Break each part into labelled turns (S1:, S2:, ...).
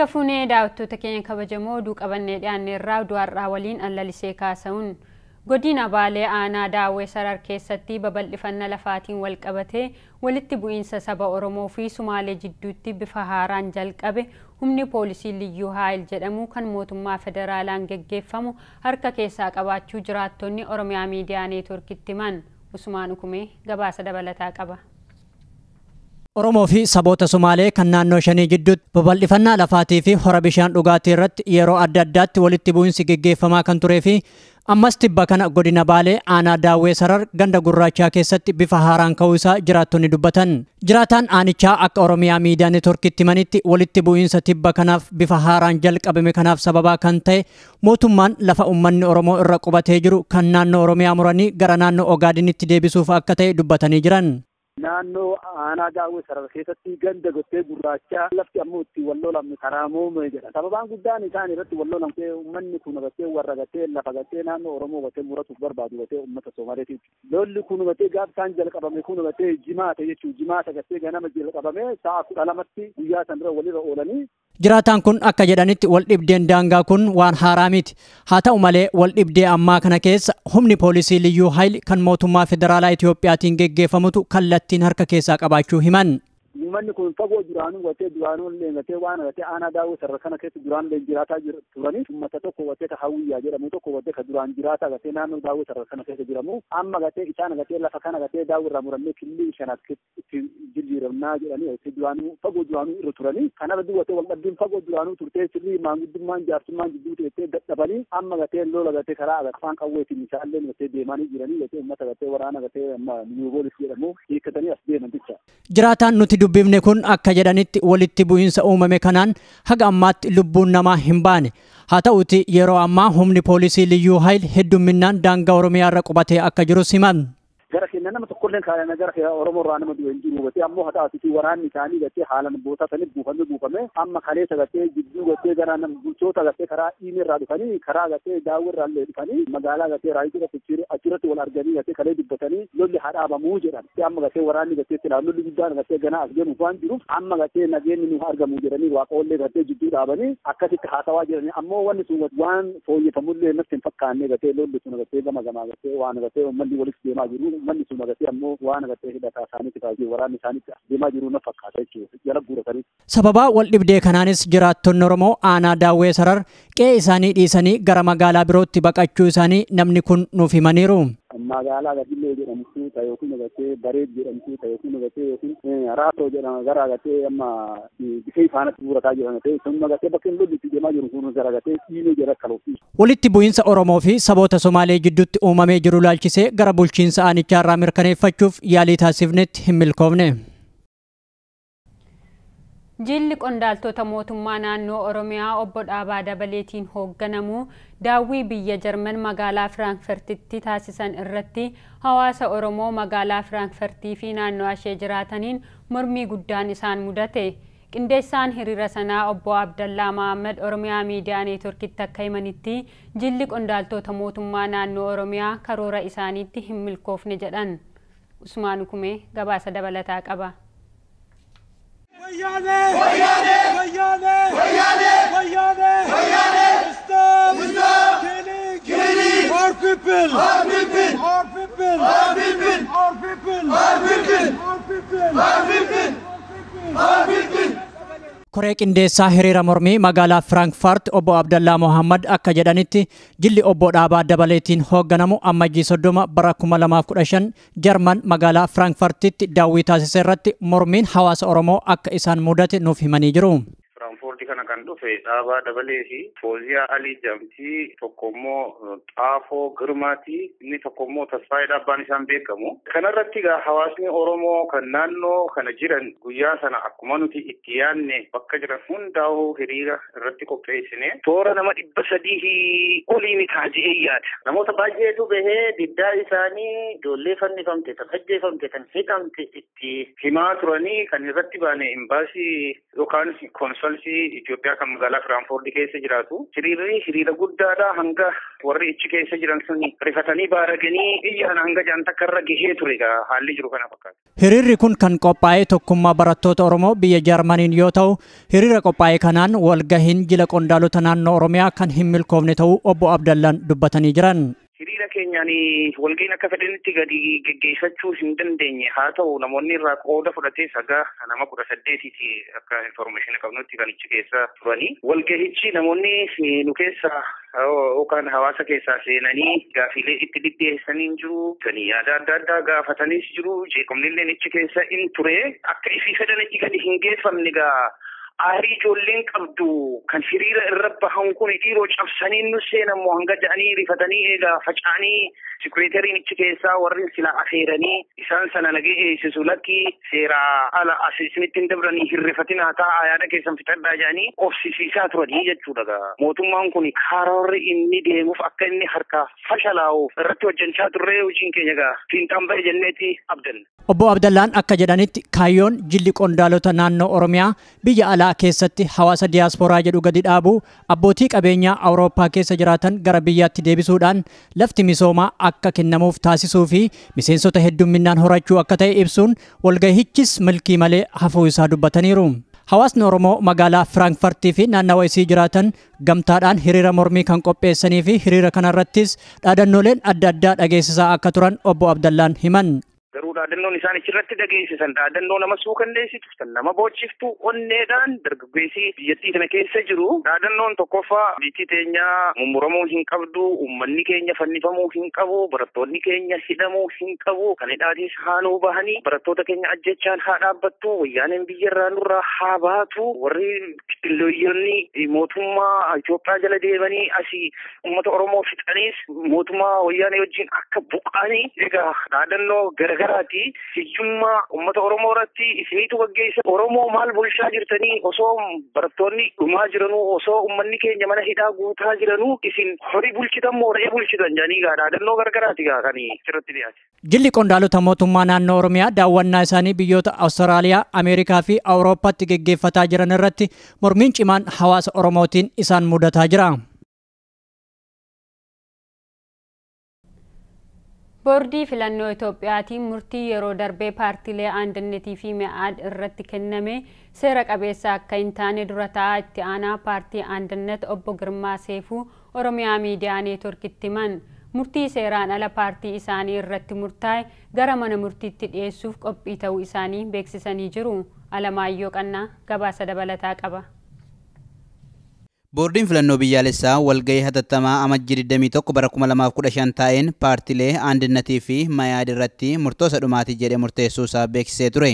S1: Akka daawattoota daawwattoota keenya kabajamoo oduu qabannee uduu du'aarraa waliin allalisee kaasa'uun godina Baalee aanaa Daawwee Sarar keessatti babal'ifannaa lafaatiin walqabate walitti bu'iinsa saba Oromoo fi Sumaalee jidduutti bifa haaraan jalqabe humni poolisii Liyyuu Haayil jedhamu kan mootummaa federaalaan geggeeffamu harka keessaa qabaachuu jiraattonni Oromiyaa Miidiyaa neetworkitti himan. Usmaan Ukume gabaasa dabalataa qaba.
S2: Oromoo fi saboota Sumaalee kan naannoo shanii gidduutti babal'ifannaa lafaatii fi hora bishaan dhugaatii irratti yeroo adda addaatti walitti bu'iinsi geggeeffamaa kan turee fi ammas tibba kana godina Baalee aanaa Daawwee Sarar ganda gurraachaa keessatti bifa haaraan ka'uu isaa jiraattonni dubbatan. Jiraataan aanichaa akka Oromiyaa miidiyaa torkiitti himanitti walitti bu'iinsa tibba kanaaf bifa haaraan jalqabame kanaaf sababaa kan ta'e mootummaan lafa uummanni Oromoo irra qubatee jiru kan naannoo Oromiyaa muranii gara naannoo Ogaadinitti deebisuuf akka ta'e dubbatanii jiran.
S3: naannoo aanaa gaawwee sarara keessatti ganda gottee gurraachaa lafti ammoo itti wal lolamne karaa jedha. Sababaan guddaan isaan irratti wal lolamtee uummanni kun hubatee warra gatee lafa gatee naannoo Oromoo hubatee muratuuf barbaadu hubatee uummata Somaaleetiif. Lolli kun hubatee gaaf jalqabame kun hubatee jimaata jechuun jimaata gattee ganama jalqabame sa'a kudha lamatti guyyaa san dura walirra oolanii
S2: Jiraataan kun akka jedhanitti wal dhibdeen daangaa kun waan haaraa miti. Haa ta'u malee wal dhibdee ammaa kana keessa humni poolisii liyyuu haayil kan mootummaa federaalaa Itiyoophiyaatiin geggeeffamutu kallattiin harka keessaa qabaachuu himan.
S3: manni kun fagoo duraanuu wattee duraanuu waan gatee aanaa daawwii kana keessa duraan illee jiraataa turaniif uummata tokko wattee ka tokko ka duraan jiramu amma isaan lafa irra turanii kana badii fagoo duraanuu turtee sirrii maanguddummaan jaarsummaan jidduu amma lola gatee karaa afaan
S2: Jiraataan nuti dubbifne kun akka jedhanitti walitti bu'iinsa uumame kanaan haga ammaatti lubbuun namaa hin baane haa ta'uti yeroo ammaa humni poolisii liyyuu hayil hedduminaan daangaa oromiyaa irra qubatee akka jirus himan.
S3: nama tokkolleen kaayana nagara Oromoo irraa nama dhiyoon jiru hubatee ammoo waraanni isaanii gatee haalaan boota saniif amma kaleessa gatee jidduu gatee gara bulchoota gatee karaa dhiini irraa karaa gatee daawwii irraa magaalaa wal arganii lolli amma gatee waraanni gatee silaa lolli guddaan gatee ganaa as ganuuf waan jiruuf amma gatee nageenyi nu argamu jedhanii waaqollee dhaabanii akkasitti haasawaa jiranii ammoo wanni sun waan fooyyeffamullee lolli sun gama gamaa waan Sababaa
S2: wal dhibdee kanaanis jiraattonni Oromoo aanaa daawwee sarar qe'ee isaanii dhiisanii gara magaalaa birootti baqachuu isaanii namni kun nuuf himaniiru.
S3: magaalaa Gatillee jedhamtu ta'e yookiin agartee Bareed jedhamtu ta'e yookiin agartee yookiin eh, Raatoo jedhama gara agartee amma eh, bifa ifaanatti buurataa jedhama ta'e sun agartee bakka inni lolli deemaa jiru kun gara agartee dhiinee
S2: Walitti bu'iinsa Oromoo fi saboota Somaalee jidduutti uumamee jiru laalchisee gara bulchiinsa aanichaa irraa mirkaneeffachuuf yaalii taasifnetti hin milkoofne.
S1: Jilli qondaaltota mootummaa naannoo Oromiyaa obbo Dhaabaa Dabaleetiin hoogganamu daawwii biyya Jarman magaalaa Firaankifartitti taasisan irratti hawaasa Oromoo magaalaa Firaankifartii fi naannoo ishee jiraataniin mormii guddaan isaan mudate. Qindeessaan hiriira sanaa obbo Abdallaa Mohaammed Oromiyaa miidiyaa neetworkitti akka himanitti jilli qondaaltota mootummaa naannoo Oromiyaa karoora isaaniitti hin milkoofne jedhan. Usmaan Kukumee gabaasa dabalataa qaba.
S4: Veyane! Veyane! Veyane! Veyane! Veyane!
S5: Veyane! Rüstem!
S1: Rüstem!
S5: Kelik! Kelik!
S1: Our people!
S5: Our people! Our people! Our people! Our people! Our people! Our people! Our people! Our people! Our
S2: people! Koree qindeessaa hiriira mormii magaalaa Firaankifaart obbo Abdallaa Mohaammed akka jedhanitti jilli obbo Dhaabaa Dabaleetiin hoogganamu ammajjii soddoma bara 2015 Jarman magaalaa Firaankifaartitti daawwii taasiseerratti mormiin hawaasa Oromoo akka isaan mudate nuuf himanii jiru.
S4: kana kan dhufe dhaabaa dabalee fi Ali alii jamtii tokko immoo xaafoo girmaatii inni tokko immoo tasfaa'ee dhaabbaan isaan beekamu. Kanarratti ga hawaasni Oromoo kan naannoo kana jiran guyyaa sana akkuma nuti itti yaanne bakka jiran hundaa'uu hiriira irratti qopheessine toora nama dhibba sadihi oliin kaajee yaada. Namoota baay'eetu bahee diddaa isaanii ijoollee fannifamte kan ajjeefamte kan itti himaa turanii kan irratti baane imbaasii yokan konsolsii Itoophiyaa kan magaalaa Firaanfoordi keessa jiraatu. Hiriirri hiriira guddaadha hanga warri ichi keessa jiran sun rifatanii baaraganii biyya hanga jaantakkarra gahee ture haalli jiru kana fakkaatu.
S2: Hiriirri kun kan qophaa'ee tokkummaa barattoota Oromoo biyya Jaarmaniin yoo ta'u, hiriira qophaa'ee kanaan walgahiin jila qondaalota naannoo Oromiyaa kan hin milkoofne ta'uu obbo Abdallaan dubbatanii jiran.
S4: hiriira keenyaan walga'iin akka fedhanitti gadi gaggeessachuu hin dandeenye haa ta'u namoonni irraa qooda fudhatee sagaa nama kudha saddeetiiti akka informeeshinii qabnutti kan ichi keessa turani walga'ichi namoonni eh, nu keessa yookaan hawaasa keessaa seenanii gaafiilee itti dhiddeessanii jiru kan yaada adda addaa gaafatanis jiru jeequmni ichi keessa in ture akka ifii fedhan itti gadi hin geeffamne gaa aarii ijoolleen qabdu kan hiriira irra bahan kun dhiiroo cabsanii nu seenamu hanga jedhanii rifatanii faca'anii sikreetariin ichi keessaa warri sila afeeranii isaan sana nagee eessisu seeraa ala asiisinitti hin dabranii hirrifatinaa taa'aa yaada keessan fixadhaa jedhanii obsisiisaa turanii jechuudha. Mootummaan kun karoorri inni deemuuf akka inni harkaa fashalaa'uuf irratti hojjechaa turree hojiin keenya gaa fiinxaan ba'e jenneeti abdanna.
S2: Obbo Abdallaan akka jedhanitti kaayyoon jilli qondaalota naannoo Oromiyaa biyya alaa keessatti hawaasa diyaasporaa jedhu gadi dhaabu abbootii qabeenyaa Awurooppaa keessa jiraatan gara biyyaatti deebisuudhaan lafti misoomaa akka kennamuuf taasisuu fi miseensota hedduminaan horachuu akka ta'e ibsuun walgahichis milkii malee hafuu isaa dubbataniiru. Hawaasni Oromoo magaalaa Firaankfartii fi naannawa isii jiraatan gamtaadhaan hiriira mormii kan qopheessanii fi hiriira kanarrattis dhaadannooleen adda addaa dhageessisaa akka turan obbo Abdallaan himan.
S4: Garuu dhaadannoon isaan achirratti dhageessisan dhaadannoo nama suukandeessitu kan nama bochiftu onneedhaan dargaggeessii biyyattii kana keessa jiru. Dhaadannoon tokkoffaa biitti keenya mummuramuu hin qabdu, uummanni keenya fannifamuu hin qabu, barattoonni keenya hidhamuu hin qabu, kan hidhaatis haanuu bahanii barattoota keenya ajjechaan haa dhaabbattu, wayyaaneen biyyarraa nurraa haa baatu, warri kilooyyonni mootummaa Itoophiyaa jala deemanii asii uummata Oromoo fixaniis mootummaa wayyaanee wajjin akka buqanii gara gargaraati. Hiyyummaa uummata Oromoo irratti isiniitu gaggeessa. Oromoo maal bulchaa jirtanii osoo barattoonni dhumaa jiranuu osoo uummanni keenya mana hidhaa guutaa jiranuu isin horii bulchitan moo re'ee bulchitan gargaraati gaa kan sirratti dhiyaate.
S2: Jilli qondaalota mootummaa naannoo Oromiyaa daawwannaa isaanii biyyoota Awustiraaliyaa, Ameerikaa fi Awurooppaatti gaggeeffataa jiran irratti mormiin cimaan hawaasa Oromootiin isaan mudataa jira.
S1: Boordii filannoo Itoophiyaatiin murtii yeroo darbee paartiilee Aandannetii fi irratti kenname seera qabeessa akka hin taane dura taa'aa itti aanaa paartii Aandannet obbo Girmaa Seefuu Oromiyaa miidiyaa neetworkitti himan. Murtii seeraan ala paartii isaanii irratti murtaa'e gara mana murtiitti dhiyeessuuf qophii ta'uu isaanii beeksisanii jiru. Alamaayyoo Qannaa gabaasa dabalataa qaba.
S6: Boordiin filannoo biyyaalessaa walgahii hatattamaa amajjii 21 bara 2015 taa'een paartilee aandinnatii fi mayaad irratti murtoosa dhumaatii jedhee murteessuu isaa beeksisee ture.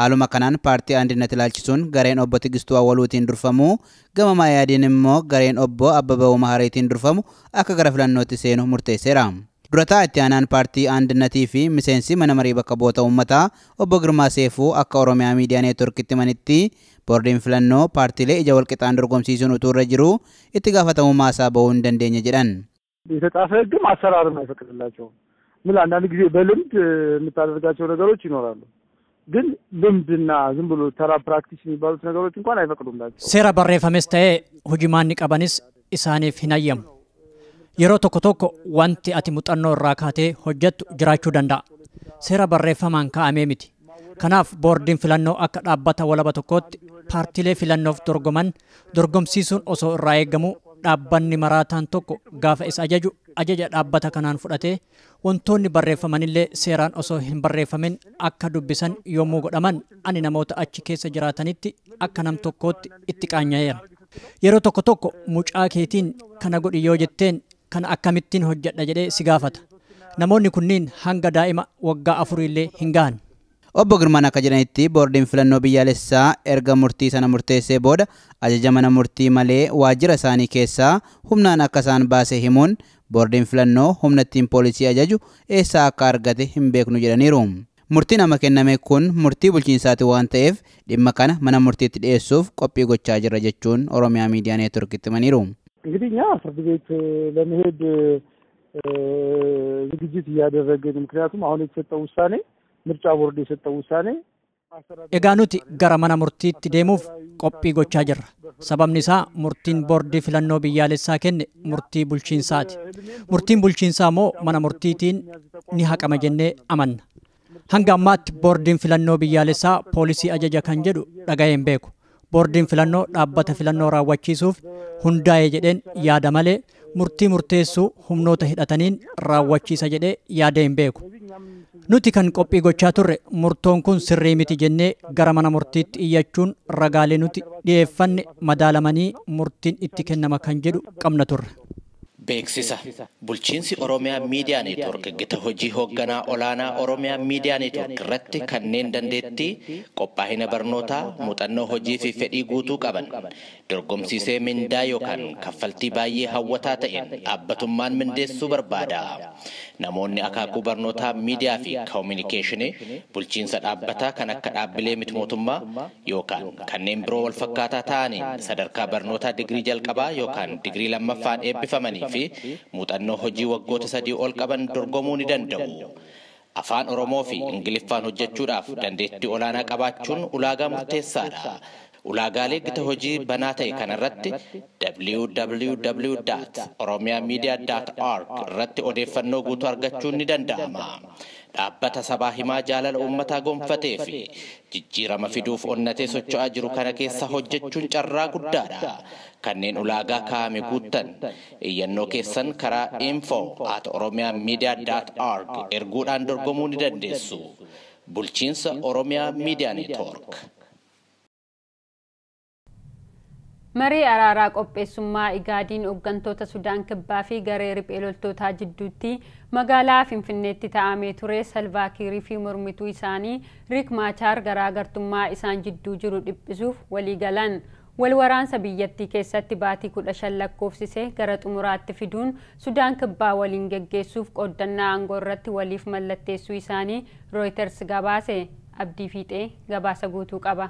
S6: Haaluma kanaan paartii aandinnet ilaalchisuun gareen obbo Tigistuu Awwaluutiin durfamu gama mayaadiin immoo gareen obbo Abbabaa Umahariitiin durfamu akka gara filannootti seenu murteesseera. Durataa itti aanaan paartii aandinnatii fi miseensi mana marii bakka boota uummataa obbo Girmaa Seefuu akka Oromiyaa miidiyaa neetworkitti manitti Boordiin filannoo paartiilee ija walqixaan dorgomsiisuun utuu irra jiru itti gaafatamuu isaa ba'uu hin dandeenye jedhan።
S3: የተጻፈ ሕግም አሰራርም አይፈቅድላቸውም። ምን አንዳንድ ጊዜ በልምድ የምታደርጋቸው ነገሮች ይኖራሉ። ግን ልምድና ዝም ብሎ ተራ ፕራክቲስ
S2: barreeffames ta'ee hojii maanni qabanis isaaniif hin hayyamu. Yeroo tokko tokko wanti ati muuxannoo irraa kaatee hojjettu jiraachuu danda'a. Seera barreeffamaan kaa'amee miti. Kanaaf boordiin filannoo akka dhaabbata walaba tokkootti paartilee filannoof dorgoman dorgomsiisuun osoo irraa eegamu dhaabbanni maraataan tokko gaafa isa ajaju ajaja dhaabbata kanaan fudhate wantoonni barreeffamanillee seeraan osoo hin barreeffamin akka dubbisan yommuu godhaman ani namoota achi keessa jiraatanitti akka nam tokkootti itti qaanya'eera. Yeroo tokko tokko mucaa keetiin kana godhi yoo jetteen kana akkamittiin hojjedha jedhee si gaafata. Namoonni kunniin hanga daa'ima waggaa afurii illee hin gahan. Obbo Girmaan akka jedhanitti
S6: boordiin filannoo biyyaalessaa erga murtii sana murteessee booda ajaja mana murtii malee waajjira isaanii keessaa humnaan akka isaan baase himuun boordiin filannoo humna ittiin poolisii ajaju eessaa akka argate hin beeknu jedhaniiru. Murtii nama kenname kun murtii bulchiinsaati waan ta'eef dhimma kana mana murtiitti dhiyeessuuf qophii gochaa jira jechuun Oromiyaa Miidiyaa Neetworkitti maniiru.
S3: እንግዲህ እኛ ፍርድ ቤት ለመሄድ ዝግጅት እያደረግን ምክንያቱም አሁን
S2: Egaa nuti gara mana murtiitti deemuuf qophii gochaa jirra. Sababni isaa murtiin boordii filannoo biyyaalessaa kenne murtii bulchiinsaati. Murtiin bulchiinsaa immoo mana murtiitiin ni haqama jennee amanna. Hanga ammaatti boordiin filannoo biyyaalessaa poolisii ajaja kan jedhu hin beeku. Boordiin filannoo dhaabbata filannoo raawwachiisuuf hundaa'ee jedheen yaada malee murtii murteessuu humnoota hidhataniin raawwachiisa jedhee yaadee hin beeku. Nuti kan qophii gochaa turre murtoon kun sirrii miti jennee gara mana murtiitti iyyachuun ragaalee nuti dhiyeeffanne madaalamanii murtiin itti kennama kan jedhu qabna turre.
S5: Beeksisa. Bulchiinsi Oromiyaa Miidiyaa Neetwoork gita hojii hoogganaa olaanaa Oromiyaa Miidiyaa Neetwoork irratti kanneen dandeetti qophaa'ina barnootaa, muuxannoo hojii fi fedhii guutuu qaban, dorgomsiisee mindaa yookaan kaffaltii baay'ee hawwataa ta'een dhaabbatummaan mindeessuu barbaada. Namoonni akaakuu barnootaa, miidiyaa fi koominikeeshinii bulchiinsa dhaabbataa kan akka dhaabbilee miti mootummaa yookaan kanneen biroo wal fakkaataa sadarkaa barnootaa digirii jalqabaa yookaan digirii lammaffaan eebbifamanii fi muuxannoo hojii waggoota sadii ol qaban dorgomuu ni danda'u. Afaan Oromoo fi Ingiliffaan hojjechuudhaaf dandeettii olaanaa qabaachuun ulaagaa murteessaadha. Ulaagaalee gita hojii banaa ta'e kanarratti www.oromiyamedia.org irratti odeeffannoo guutuu argachuun ni danda'ama. Dhaabbata sabaa himaa jaalala uummataa gonfatee fi jijjiirama fiduuf onnatee socho'aa jiru kana keessa hojjechuun carraa guddaadha. Kanneen ulaagaa kaa'ame guuttan iyyannoo keessan karaa info at oromiyamedia.org erguudhaan dorgomuu ni dandeessu. Bulchiinsa Oromiyaa Miidiyaa Neetwoork.
S1: marii araaraa qopheessummaa igaadiin hoggantoota sudaan kibbaa fi garee riphee loltootaa jidduutti magaalaa finfinneetti ta'amee ture salvaakirii fi mormituu isaanii riik maachaar garaagartummaa isaan jidduu jiru dhiphisuuf waliigalan wal waraansa biyyattii keessatti baatii kudha shan gara xumuraatti fiduun sudaan kibbaa waliin geggeessuuf qooddannaa aangoo irratti waliif mallatteessuu isaanii rooyiters gabaase abdii fiixee gabaasa guutuu qaba.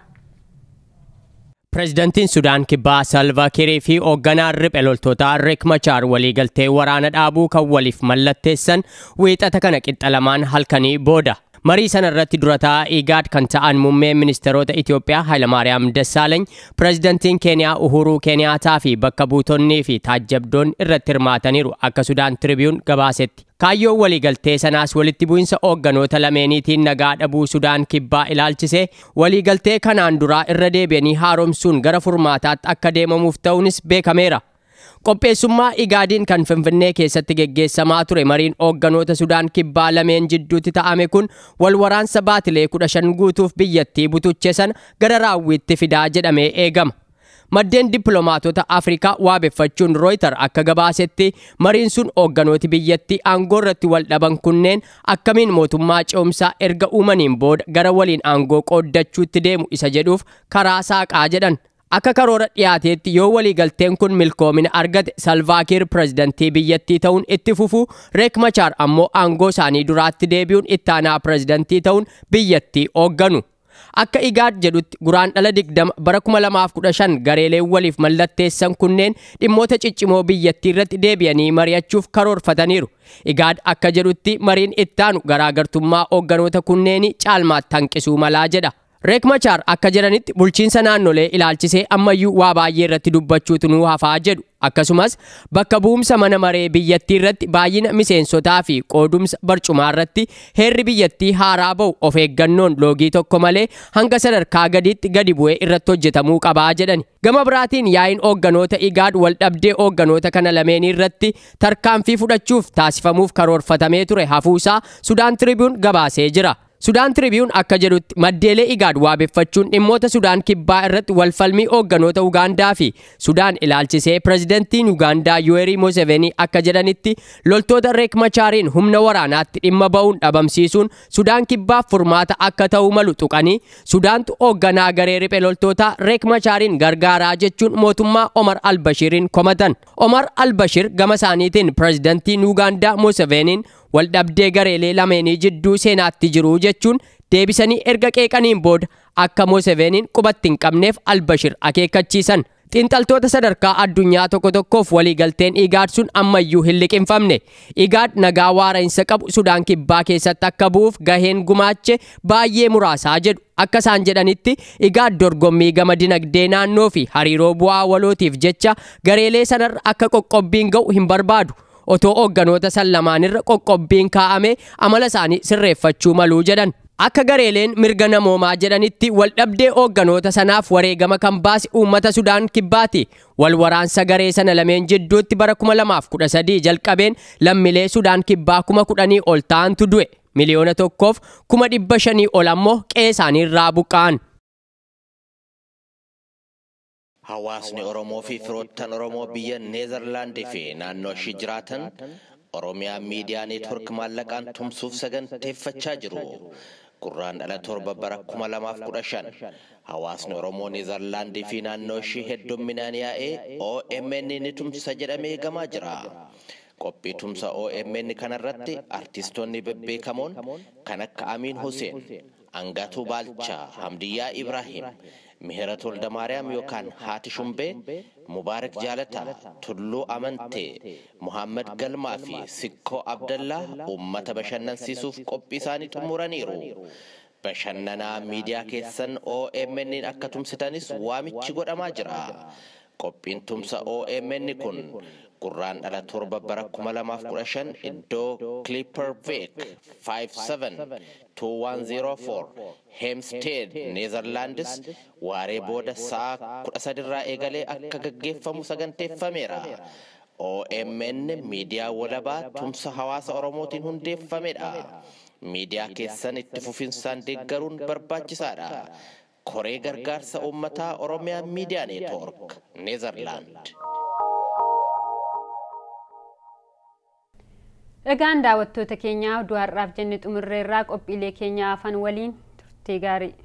S7: Pireezidantiin Sudaan Kibbaa Salvaakirii fi hoogganaa riphee loltootaa Riik Machaar waliigaltee waraana dhaabuu kan waliif mallatteessan wiixata kana qixxalamaan halkanii booda. marii sana irratti durataa igaad kan ta'an muummee ministeerota Itoophiyaa Hayilamaariyaam Dassaaleeny, pireezidantiin Keeniyaa Uhuruu Keeniyaataa fi bakka buutonnii fi taajjabdoon irratti hirmaataniiru akka Sudaan Tiribiyuun gabaasetti. Kaayyoon waliigaltee sanaas walitti bu'insa hoogganoota lameeniitiin nagaa dhabuu Sudaan kibbaa ilaalchisee waliigaltee kanaan duraa irra deebi'anii haaromsuun gara furmaataatti akka deemamuuf ta'uunis beekameera. Qopheessummaa Igaadiin kan Finfinnee keessatti geggeessamaa ture mariin hoogganoota Sudaan kibbaa lameen jidduutti ta'ame kun wal waraansa baatilee kudha shan guutuuf biyyattii butuche sana gara raawwiitti fidaa jedhamee eegama. Maddeen diplomaatota Afrikaa waabeffachuun Roytar akka gabaasetti mariin sun hoogganooti biyyattii aangoo irratti waldhaban kunneen akkamiin mootummaa ce'umsaa erga uumaniin booda gara waliin aangoo qoddachuutti deemu isa jedhuuf karaa saaqaa jedhan. Akka karoora dhiyaateetti yoo walii galteen kun milkoomina argate salvaakiir pirezidantii biyyattii ta'uun itti fufu reek machaar ammoo aangoo isaanii duraatti deebi'uun ittaanaa pirezidantii ta'uun biyyattii hoogganu. Akka igaad jedhutti guraan dhala digdama bara 2015 gareeleen waliif mallatteessan kunneen dhimmoota ciccimoo biyyattii irratti deebi'anii mari'achuuf karoorfataniiru. Igaad akka jedhutti mariin ittaanu garaagartummaa hoogganoota kunneen caalmaatti hanqisuu malaa jedha. Reek Machaar akka jedhanitti bulchiinsa naannolee ilaalchisee ammayyuu waa baay'ee irratti dubbachuutu nu hafaa jedhu akkasumas bakka bu'umsa mana maree biyyattii irratti baay'ina miseensotaa fi qoodumsa barcumaa irratti heerri biyyattii haaraa ba'u of eeggannoon loogii tokko malee hanga sadarkaa gadiitti gadi bu'ee irratti hojjetamuu qabaa jedhani. Gama biraatiin yaa'in hoogganoota igaad waldhabdee hoogganoota kana lameenii irratti tarkaanfii fudhachuuf taasifamuuf karoorfatamee ture hafuusaa Sudaan Tiriibiyuun gabaasee jira. Sudan Tribune akka jedhutti maddeelee Igaad waabeffachuun dhimmoota Sudan kibbaa irratti walfalmii hoogganoota Ugaandaa fi Sudan ilaalchisee pirezidentiin Ugaandaa Yuwerii Museveni akka jedhanitti loltoota Reek Machaariin humna waraanaatti dhimma ba'uun dhabamsiisuun Sudan kibbaaf furmaata akka ta'uu malu tuqanii Sudantu hoogganaa garee riphee loltoota Reek Machaariin gargaaraa jechuun mootummaa Omar Albashiriin komatan. Omar Albashir gama isaaniitiin pirezidentiin Ugaandaa Museveniin waldhabdee gareelee lameenii jidduu seenaatti jiru jechuun deebisanii erga qeeqaniin booda akka Moseveeniin qubatti hin qabneef Albashir akeekkachiisan. Xiinxaltoota sadarkaa addunyaa tokko tokkoof waliigalteen Igaad sun ammayyuu hin liqinfamne. Igaad nagaa waarainsa qabu Sudaan kibbaa keessatti akka bu'uuf gaheen gumaache baay'ee muraasaa jedhu. Akka isaan jedhanitti Igaad dorgommii gama dinagdee naannoo fi hariiroo bu'aa walootiif jecha gareelee sanarra akka qoqqobbiin ga'u hin barbaadu. otoo hoogganoota san lamaanirra qoqqobbiin kaa'ame amala isaanii sirreeffachuu maluu jedhan. Akka gareeleen mirga namoomaa jedhanitti waldhabdee hoogganoota sanaaf wareegama kan baase uummata Sudaan kibbaati. Wal waraansa garee sana lameen jidduutti bara 2013 jalqabeen lammiilee Sudaan kibbaa 10,000 ol ta'antu du'e. Miliyoona tokkoof ol ammoo qe'ee irraa buqqa'an.
S5: Hawaasni Oromoo fi firoottan Oromoo biyya Neezerlaandii fi naannoo ishii jiraatan Oromiyaa miidiyaa neetwork maallaqaan tumsuuf saganteeffachaa jiru. Gurraan dhala torba bara kuma lamaaf kudha shan hawaasni Oromoo Neezerlaandii fi naannoo ishee hedduminaan yaa'ee OMN ni tumsa jedhamee gamaa jira. qophii tumsa OMN kanarratti artistoonni bebbeekamoon kan akka Amiin Huseen, Angatuu Baalchaa, Hamdiyyaa Ibraahim, Mihirat Walda Maariyaam yookaan haati Shumbee Mubaarak jaalata Tulluu Amantee Muhammad Galmaa fi Sikkoo Abdallaa uummata bashannansiisuuf qophii isaanii xumuraniiru. Bashannanaa miidiyaa keessan OMN akka tumsitanis waamichi godhamaa jira. Qophiin tumsa OMN kun gurraan dhala torba bara 2015 iddoo clipper veek 57204 heemsteed neezerlaandis waaree booda sa'a 13 irraa eegalee akka gaggeeffamu saganteeffameera. OMN miidiyaa walabaa tumsa hawaasa Oromootiin hundeeffamedha. Miidiyaa keessan itti fufinsaan deeggaruun barbaachisaadha. Koree gargaarsa uummataa Oromiyaa Miidiyaa Neetwoork, Neezerlaand.
S1: egaan daawattoota keenyaa du'arraaf jenne irraa qophiilee keenya afaan waliin turte gaarii.